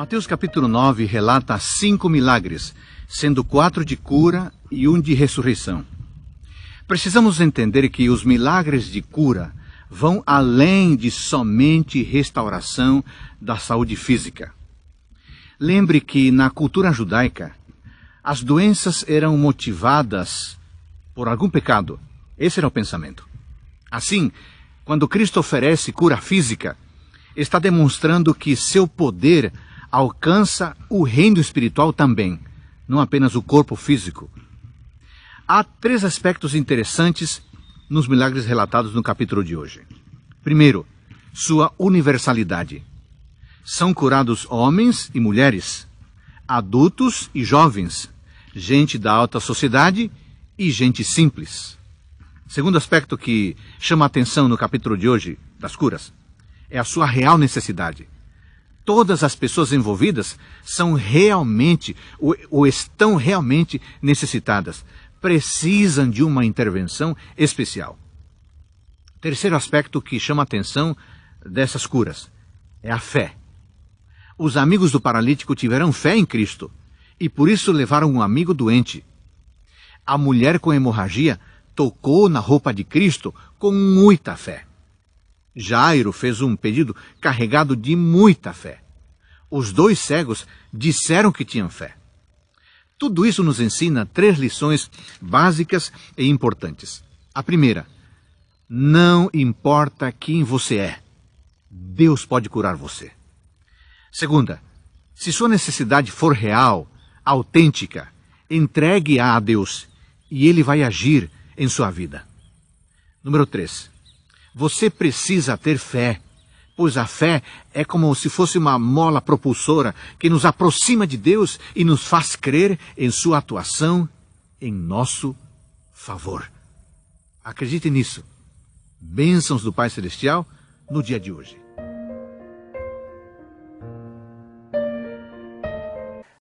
Mateus capítulo 9 relata cinco milagres, sendo quatro de cura e um de ressurreição. Precisamos entender que os milagres de cura vão além de somente restauração da saúde física. Lembre que na cultura judaica, as doenças eram motivadas por algum pecado. Esse era o pensamento. Assim, quando Cristo oferece cura física, está demonstrando que seu poder alcança o reino espiritual também, não apenas o corpo físico. Há três aspectos interessantes nos milagres relatados no capítulo de hoje. Primeiro, sua universalidade. São curados homens e mulheres, adultos e jovens, gente da alta sociedade e gente simples. Segundo aspecto que chama a atenção no capítulo de hoje das curas é a sua real necessidade todas as pessoas envolvidas são realmente ou, ou estão realmente necessitadas, precisam de uma intervenção especial. Terceiro aspecto que chama a atenção dessas curas é a fé. Os amigos do paralítico tiveram fé em Cristo e por isso levaram um amigo doente. A mulher com hemorragia tocou na roupa de Cristo com muita fé. Jairo fez um pedido carregado de muita fé. Os dois cegos disseram que tinham fé. Tudo isso nos ensina três lições básicas e importantes. A primeira, não importa quem você é, Deus pode curar você. Segunda, se sua necessidade for real, autêntica, entregue-a a Deus e Ele vai agir em sua vida. Número 3. Você precisa ter fé, pois a fé é como se fosse uma mola propulsora que nos aproxima de Deus e nos faz crer em sua atuação em nosso favor. Acredite nisso. Bênçãos do Pai Celestial no dia de hoje.